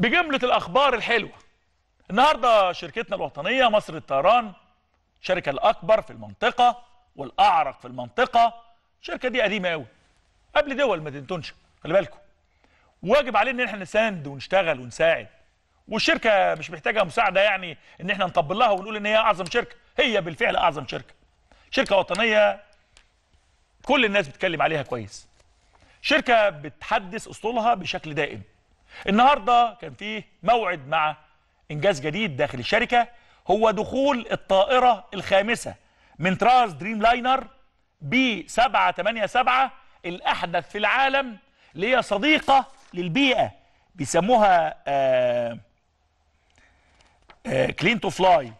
بجملة الأخبار الحلوة النهاردة شركتنا الوطنية مصر للطيران الشركة الأكبر في المنطقة والأعرق في المنطقة الشركة دي قديمة قوي قبل دول ما تنتنش خلي بالكم واجب علينا ان احنا نساند ونشتغل ونساعد والشركة مش محتاجة مساعدة يعني ان احنا نطبل لها ونقول ان هي أعظم شركة هي بالفعل أعظم شركة شركة وطنية كل الناس بتتكلم عليها كويس شركة بتحدث أسطولها بشكل دائم النهارده كان فيه موعد مع انجاز جديد داخل الشركه هو دخول الطائره الخامسه من تراز دريم لاينر بي 787 الاحدث في العالم اللي هي صديقه للبيئه بيسموها آآ آآ كلين تو فلاي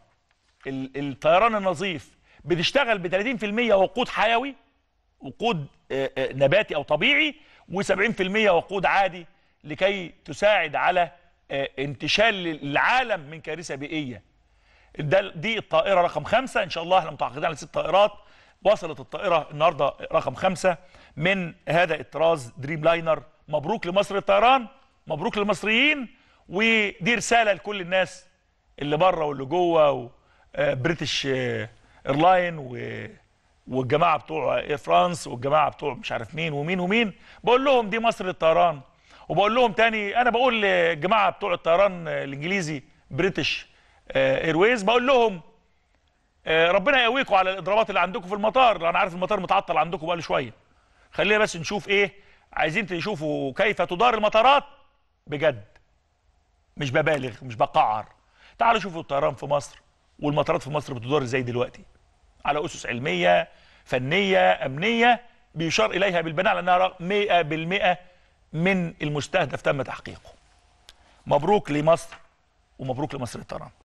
الطيران النظيف بتشتغل ب 30% وقود حيوي وقود آه، آه، نباتي او طبيعي و70% وقود عادي لكي تساعد على آه، انتشال العالم من كارثه بيئيه ده دي الطائره رقم خمسة ان شاء الله احنا متعاقدين على ست طائرات وصلت الطائره النهارده رقم خمسة من هذا الطراز دريم لاينر مبروك لمصر الطيران مبروك للمصريين ودي رساله لكل الناس اللي بره واللي جوه بريتش ايرلاين آه، و والجماعه بتوع اير فرانس والجماعه بتوع مش عارف مين ومين ومين بقول لهم دي مصر للطيران وبقول لهم تاني انا بقول للجماعه بتوع الطيران الانجليزي بريتش ايرويز بقول لهم آه، ربنا يقويكم على الاضرابات اللي عندكم في المطار انا عارف المطار متعطل عندكم بقاله شويه خلينا بس نشوف ايه عايزين تشوفوا كيف تدار المطارات بجد مش ببالغ مش بقعر تعالوا شوفوا الطيران في مصر والمطارات في مصر بتدار ازاي دلوقتي على اسس علميه فنيه امنيه بيشار اليها بالبناء على انها 100% من المستهدف تم تحقيقه مبروك لمصر ومبروك لمصر الطرام